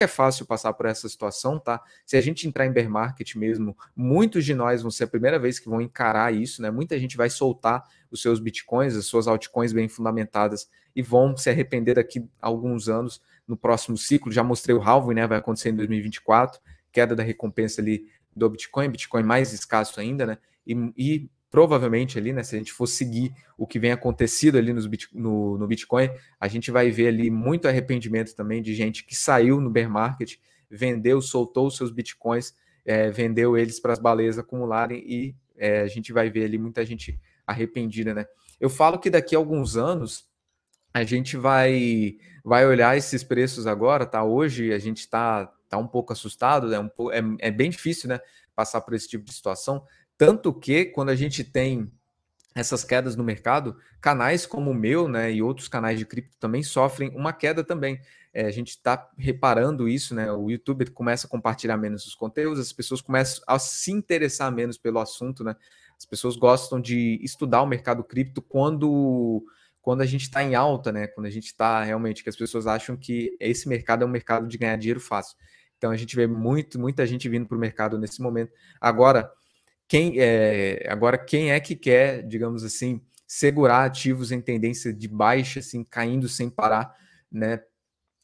é fácil passar por essa situação, tá? Se a gente entrar em bear market mesmo, muitos de nós vão ser a primeira vez que vão encarar isso, né? Muita gente vai soltar os seus bitcoins, as suas altcoins bem fundamentadas e vão se arrepender daqui a alguns anos no próximo ciclo. Já mostrei o halving, né? Vai acontecer em 2024, queda da recompensa ali do Bitcoin, Bitcoin mais escasso ainda, né? E, e provavelmente ali, né, se a gente for seguir o que vem acontecido ali nos, no, no Bitcoin, a gente vai ver ali muito arrependimento também de gente que saiu no bear market, vendeu, soltou os seus Bitcoins, é, vendeu eles para as baleias acumularem e é, a gente vai ver ali muita gente arrependida, né? Eu falo que daqui a alguns anos a gente vai vai olhar esses preços agora, tá? Hoje a gente está tá um pouco assustado, né? Um, é, é bem difícil, né? Passar por esse tipo de situação, tanto que quando a gente tem essas quedas no mercado, canais como o meu né, e outros canais de cripto também sofrem uma queda também. É, a gente está reparando isso, né? O YouTube começa a compartilhar menos os conteúdos, as pessoas começam a se interessar menos pelo assunto, né? As pessoas gostam de estudar o mercado cripto quando, quando a gente está em alta, né? Quando a gente está realmente, que as pessoas acham que esse mercado é um mercado de ganhar dinheiro fácil. Então a gente vê muito, muita gente vindo para o mercado nesse momento. Agora, quem é, agora quem é que quer, digamos assim, segurar ativos em tendência de baixa, assim, caindo sem parar, né?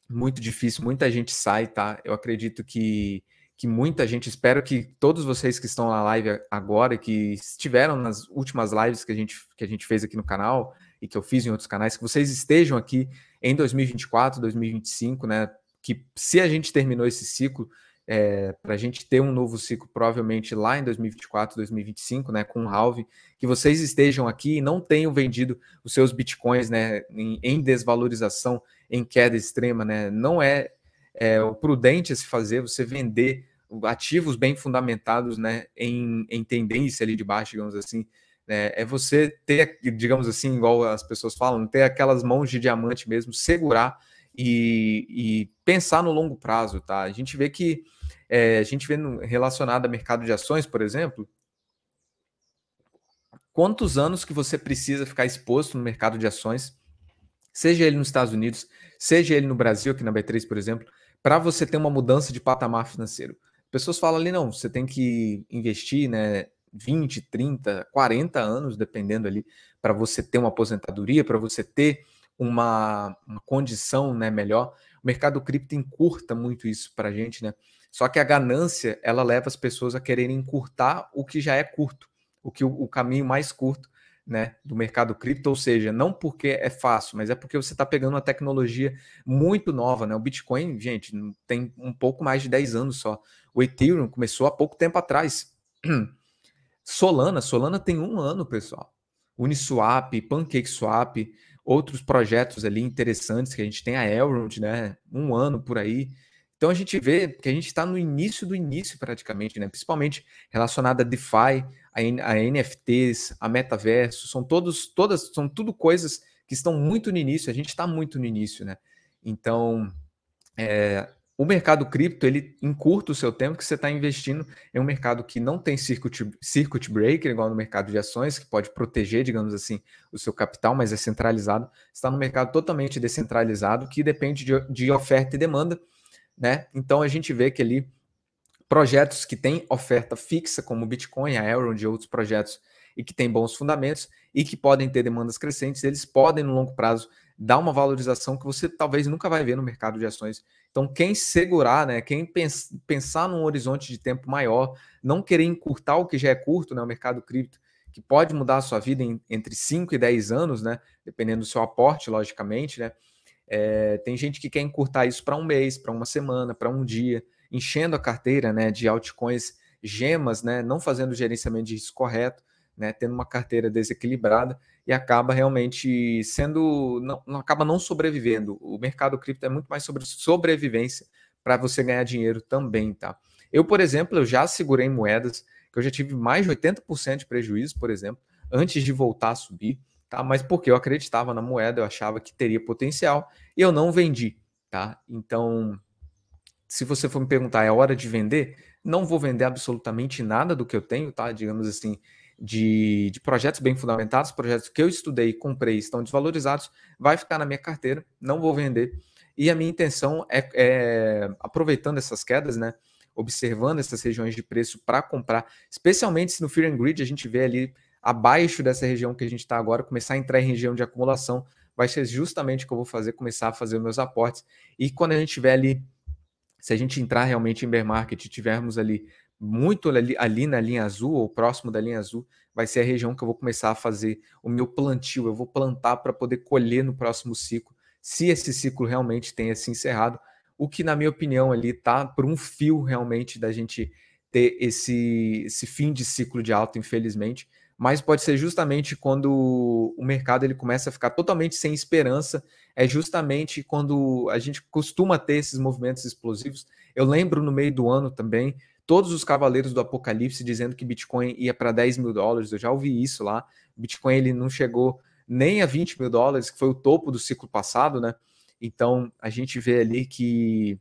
Muito difícil, muita gente sai, tá? Eu acredito que que muita gente, espero que todos vocês que estão na live agora, que estiveram nas últimas lives que a gente, que a gente fez aqui no canal e que eu fiz em outros canais, que vocês estejam aqui em 2024, 2025, né? Que se a gente terminou esse ciclo, é, eh, para a gente ter um novo ciclo, provavelmente lá em 2024, 2025, né, com o halve, que vocês estejam aqui e não tenham vendido os seus bitcoins né, em, em desvalorização, em queda extrema. Né? Não é, é o prudente a se fazer você vender ativos bem fundamentados né, em, em tendência ali de baixo, digamos assim, né. é, você ter, digamos assim, igual as pessoas falam, ter aquelas mãos de diamante mesmo, segurar e, e pensar no longo prazo, tá? A gente vê que é, a gente vê relacionado a mercado de ações, por exemplo, quantos anos que você precisa ficar exposto no mercado de ações, seja ele nos Estados Unidos, seja ele no Brasil, aqui na B3, por exemplo, para você ter uma mudança de patamar financeiro. Pessoas falam ali, não, você tem que investir né, 20, 30, 40 anos, dependendo ali, para você ter uma aposentadoria, para você ter uma, uma, condição né, melhor. O mercado cripto encurta muito isso para a gente, né? Só que a ganância, ela leva as pessoas a quererem encurtar o que já é curto, o que o, caminho mais curto, né, do mercado cripto, ou seja, não porque é fácil, mas é porque você está pegando uma tecnologia muito nova, né? O Bitcoin, gente, tem um pouco mais de 10 anos só. O Ethereum começou há pouco tempo atrás. Solana, Solana tem um ano, pessoal. Uniswap, PancakeSwap, outros projetos ali interessantes que a gente tem, a Elrond, né? Um ano por aí. Então a gente vê que a gente está no início do início praticamente, né? principalmente relacionada a DeFi, a, a, NFTs, a metaverso, são todos, todas, são tudo coisas que estão muito no início, a gente está muito no início, né? Então é, o mercado cripto ele encurta o seu tempo que você está investindo em um mercado que não tem circuit, circuit breaker, igual no mercado de ações, que pode proteger, digamos assim, o seu capital, mas é centralizado. está no mercado totalmente descentralizado, que depende de, de oferta e demanda né? Então a gente vê que ali projetos que têm oferta fixa, como o Bitcoin, a Elrond e outros projetos, e que têm bons fundamentos e que podem ter demandas crescentes, eles podem, no longo prazo, dar uma valorização que você talvez nunca vai ver no mercado de ações. Então, quem segurar, né, quem pensar num horizonte de tempo maior, não querer encurtar o que já é curto, né, o mercado cripto, que pode mudar a sua vida em, entre 5 e 10 anos, né, dependendo do seu aporte, logicamente, né, é, tem gente que quer encurtar isso para um mês, para uma semana, para um dia, enchendo a carteira né, de altcoins gemas, né, não fazendo o gerenciamento de risco correto, né, tendo uma carteira desequilibrada e acaba realmente sendo. Não, acaba não sobrevivendo. O mercado cripto é muito mais sobre sobrevivência para você ganhar dinheiro também, tá? Eu, por exemplo, eu já segurei moedas que eu já tive mais de 80% de prejuízo, por exemplo, antes de voltar a subir tá? Mas porque eu acreditava na moeda, eu achava que teria potencial e eu não vendi, tá? Então, se você for me perguntar é hora de vender, não vou vender absolutamente nada do que eu tenho, tá? Digamos assim, de, de, projetos bem fundamentados, projetos que eu estudei, comprei, estão desvalorizados, vai ficar na minha carteira, não vou vender. E a minha intenção é, é aproveitando essas quedas, né? Observando essas regiões de preço para comprar, especialmente se no Fear and Greed a gente vê ali abaixo dessa região que a gente está agora, começar a entrar em região de acumulação, vai ser justamente o que eu vou fazer, começar a fazer meus aportes. E quando a gente tiver ali, se a gente entrar realmente em bear market, tivermos ali muito ali, ali na linha azul ou próximo da linha azul, vai ser a região que eu vou começar a fazer o meu plantio. Eu vou plantar para poder colher no próximo ciclo, se esse ciclo realmente tenha assim se encerrado. O que, na minha opinião, ali está por um fio realmente da gente ter esse, esse fim de ciclo de alta, infelizmente mas pode ser justamente quando o mercado ele começa a ficar totalmente sem esperança, é justamente quando a gente costuma ter esses movimentos explosivos. Eu lembro no meio do ano também, todos os cavaleiros do apocalipse dizendo que Bitcoin ia para 10 mil dólares, eu já ouvi isso lá, Bitcoin ele não chegou nem a 20 mil dólares, que foi o topo do ciclo passado, né? Então a gente vê ali que,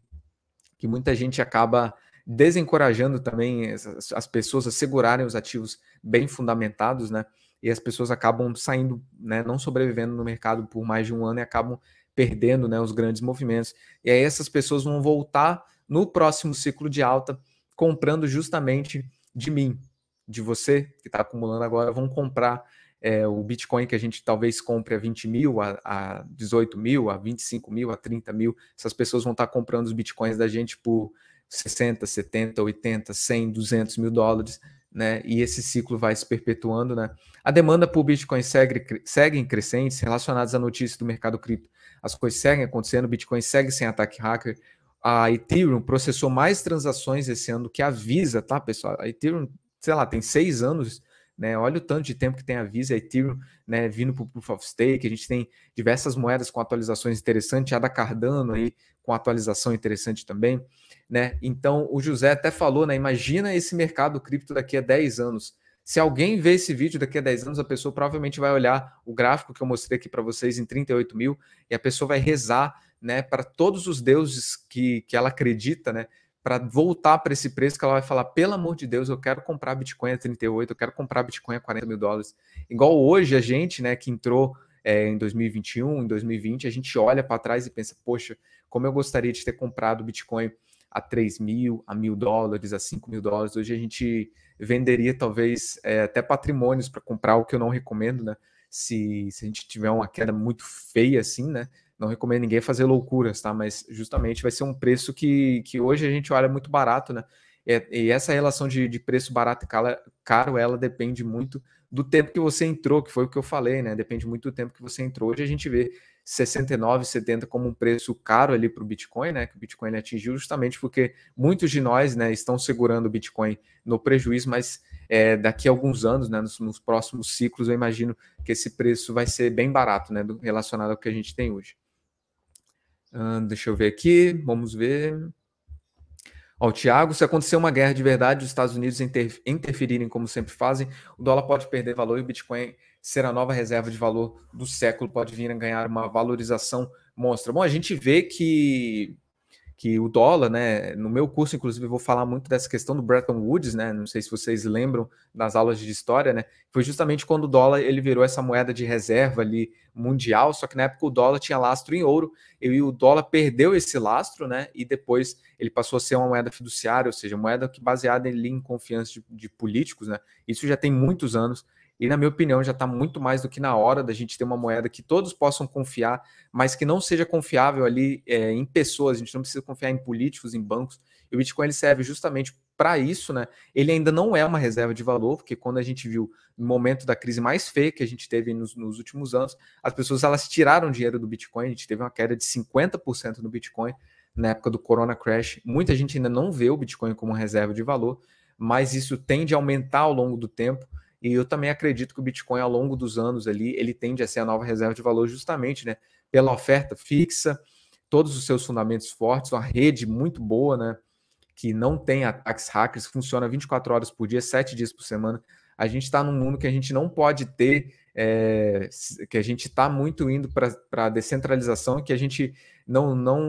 que muita gente acaba desencorajando também as pessoas a segurarem os ativos bem fundamentados, né? E as pessoas acabam saindo, né, não sobrevivendo no mercado por mais de um ano e acabam perdendo né, os grandes movimentos. E aí essas pessoas vão voltar no próximo ciclo de alta comprando justamente de mim, de você que está acumulando agora, vão comprar é, o Bitcoin que a gente talvez compre a 20 mil, a, a 18 mil, a 25 mil, a 30 mil. Essas pessoas vão estar tá comprando os Bitcoins da gente por 60, 70, 80, 100, 200 mil dólares, né? E esse ciclo vai se perpetuando, né? A demanda por Bitcoin segue, segue em crescentes relacionados à notícia do mercado cripto. As coisas seguem acontecendo, Bitcoin segue sem ataque hacker. A Ethereum processou mais transações esse ano do que a Visa, tá, pessoal? A Ethereum, sei lá, tem seis anos, né? Olha o tanto de tempo que tem a Visa, a Ethereum, né? Vindo para o Proof of Stake, a gente tem diversas moedas com atualizações interessantes, a da Cardano aí com atualização interessante também. Né? Então, o José até falou, né? Imagina esse mercado cripto daqui a 10 anos. Se alguém vê esse vídeo daqui a 10 anos, a pessoa provavelmente vai olhar o gráfico que eu mostrei aqui para vocês em 38 mil e a pessoa vai rezar né, para todos os deuses que, que ela acredita, né, para voltar para esse preço que ela vai falar, pelo amor de Deus, eu quero comprar Bitcoin a 38, eu quero comprar Bitcoin a 40 mil dólares. Igual hoje a gente, né, que entrou é, em 2021, em 2020, a gente olha para trás e pensa, poxa, como eu gostaria de ter comprado Bitcoin a 3 mil, a mil dólares, a 5 mil dólares. Hoje a gente venderia talvez é, até patrimônios para comprar, o que eu não recomendo, né? Se, se a gente tiver uma queda muito feia assim, né? Não recomendo ninguém fazer loucuras, tá? Mas justamente vai ser um preço que, que hoje a gente olha muito barato, né? É, e, essa relação de, de preço barato e caro, ela depende muito do tempo que você entrou, que foi o que eu falei, né? Depende muito do tempo que você entrou. Hoje a gente vê 69, 70 como um preço caro ali para o Bitcoin, né? Que o Bitcoin atingiu justamente porque muitos de nós, né, estão segurando o Bitcoin no prejuízo, mas é, daqui a alguns anos, né, nos, nos, próximos ciclos, eu imagino que esse preço vai ser bem barato, né, relacionado ao que a gente tem hoje. Uh, deixa eu ver aqui, vamos ver ao Tiago. Se acontecer uma guerra de verdade, os Estados Unidos inter interferirem como sempre fazem, o dólar pode perder valor e o Bitcoin ser a nova reserva de valor do século, pode vir a ganhar uma valorização monstra. Bom, a gente vê que que o dólar, né, no meu curso, inclusive, eu vou falar muito dessa questão do Bretton Woods, né, não sei se vocês lembram das aulas de história, né, foi justamente quando o dólar, ele virou essa moeda de reserva ali mundial, só que na época o dólar tinha lastro em ouro, e o dólar perdeu esse lastro, né, e depois ele passou a ser uma moeda fiduciária, ou seja, moeda que baseada ali em confiança de, de políticos, né, isso já tem muitos anos, e, na minha opinião, já está muito mais do que na hora da gente ter uma moeda que todos possam confiar, mas que não seja confiável ali é, em pessoas. A gente não precisa confiar em políticos, em bancos. E o Bitcoin ele serve justamente para isso, né? Ele ainda não é uma reserva de valor, porque quando a gente viu no momento da crise mais feia que a gente teve nos, nos últimos anos, as pessoas elas tiraram dinheiro do Bitcoin. A gente teve uma queda de 50% no Bitcoin na época do Corona Crash. Muita gente ainda não vê o Bitcoin como reserva de valor, mas isso tende a aumentar ao longo do tempo. E eu também acredito que o Bitcoin, ao longo dos anos ali, ele tende a ser a nova reserva de valor justamente, né? Pela oferta fixa, todos os seus fundamentos fortes, uma rede muito boa, né? Que não tem ataques hackers, funciona 24 horas por dia, 7 dias por semana. A gente está num mundo que a gente não pode ter, é, que a gente está muito indo para a descentralização, que a gente não, não,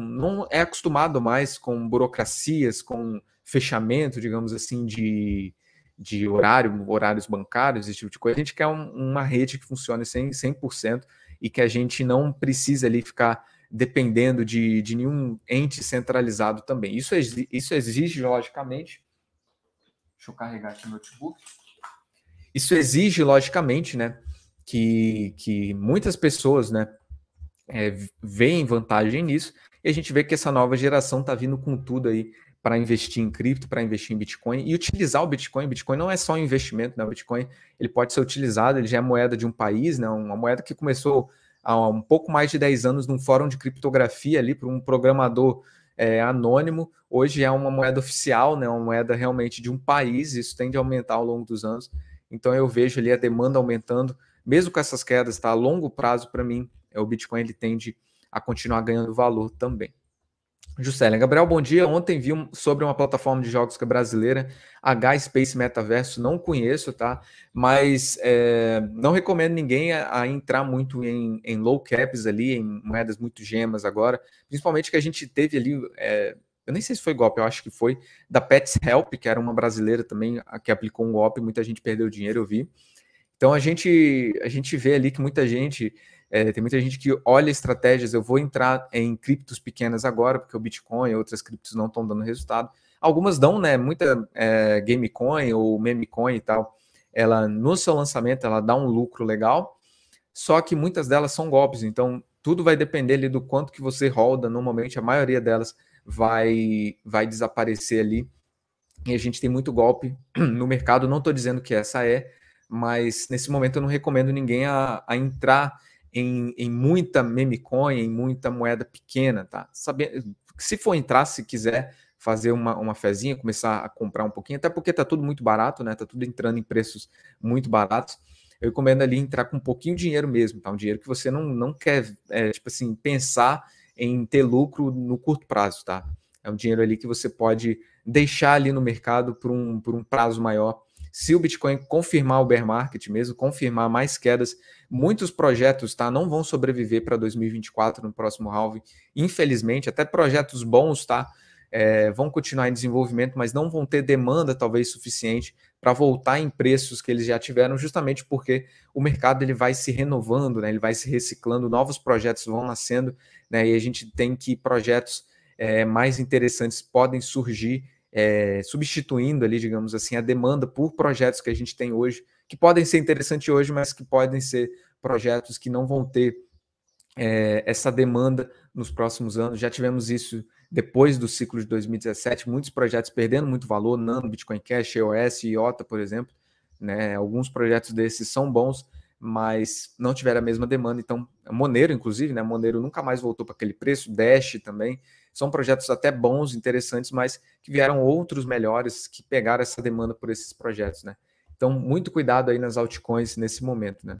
não é acostumado mais com burocracias, com fechamento, digamos assim, de, de horário, horários bancários, esse tipo de coisa. A gente quer um, uma rede que funcione 100%, 100% e que a gente não precisa ali ficar dependendo de, de nenhum ente centralizado também. Isso, isso exige, logicamente. Deixa eu carregar aqui o notebook. Isso exige, logicamente, né, que, que muitas pessoas né, é, veem vantagem nisso, e a gente vê que essa nova geração está vindo com tudo aí para investir em cripto, para investir em Bitcoin e utilizar o Bitcoin. Bitcoin não é só um investimento, né? O Bitcoin ele pode ser utilizado, ele já é moeda de um país, né? Uma moeda que começou há um pouco mais de 10 anos num fórum de criptografia ali por um programador é, anônimo. Hoje é uma moeda oficial, né? Uma moeda realmente de um país. Isso tende a aumentar ao longo dos anos. Então eu vejo ali a demanda aumentando, mesmo com essas quedas, tá? A longo prazo para mim, é o Bitcoin ele tende a continuar ganhando valor também. Juscelia, Gabriel, bom dia. Ontem vi sobre uma plataforma de jogos que é brasileira, H Space Metaverso, não conheço, tá? Mas é, não recomendo ninguém a, a entrar muito em, em, low caps ali, em moedas muito gemas agora, principalmente que a gente teve ali. É, eu nem sei se foi golpe, eu acho que foi, da Pets Help, que era uma brasileira também, que aplicou um golpe, muita gente perdeu dinheiro, eu vi. Então a gente, a gente vê ali que muita gente é, tem muita gente que olha estratégias, eu vou entrar em criptos pequenas agora, porque o Bitcoin e outras criptos não estão dando resultado. Algumas dão, né? Muita é, Gamecoin ou Memecoin e tal, ela no seu lançamento ela dá um lucro legal, só que muitas delas são golpes, então tudo vai depender ali do quanto que você roda, normalmente a maioria delas vai, vai desaparecer ali, e a gente tem muito golpe no mercado, não estou dizendo que essa é, mas nesse momento eu não recomendo ninguém a, a entrar em, em muita coin, em muita moeda pequena, tá? Sabendo, se for entrar, se quiser fazer uma, uma fezinha, começar a comprar um pouquinho, até porque tá tudo muito barato, né? Tá tudo entrando em preços muito baratos. Eu recomendo ali entrar com um pouquinho de dinheiro mesmo, tá? Um dinheiro que você não, não quer, é, tipo assim, pensar em ter lucro no curto prazo, tá? É um dinheiro ali que você pode deixar ali no mercado por um, por um prazo maior se o Bitcoin confirmar o bear market mesmo, confirmar mais quedas, muitos projetos tá, não vão sobreviver para 2024 no próximo halving, infelizmente, até projetos bons tá, é, vão continuar em desenvolvimento, mas não vão ter demanda talvez suficiente para voltar em preços que eles já tiveram, justamente porque o mercado ele vai se renovando, né? ele vai se reciclando, novos projetos vão nascendo, né? e a gente tem que projetos é, mais interessantes podem surgir é, substituindo ali, digamos assim, a demanda por projetos que a gente tem hoje, que podem ser interessantes hoje, mas que podem ser projetos que não vão ter é, essa demanda nos próximos anos. Já tivemos isso depois do ciclo de 2017, muitos projetos perdendo muito valor, Nano, Bitcoin Cash, EOS, IOTA, por exemplo. Né? Alguns projetos desses são bons, mas não tiveram a mesma demanda. Então, Monero, inclusive, né? Monero nunca mais voltou para aquele preço, Dash também. São projetos até bons, interessantes, mas que vieram outros melhores que pegaram essa demanda por esses projetos, né? Então, muito cuidado aí nas altcoins nesse momento, né?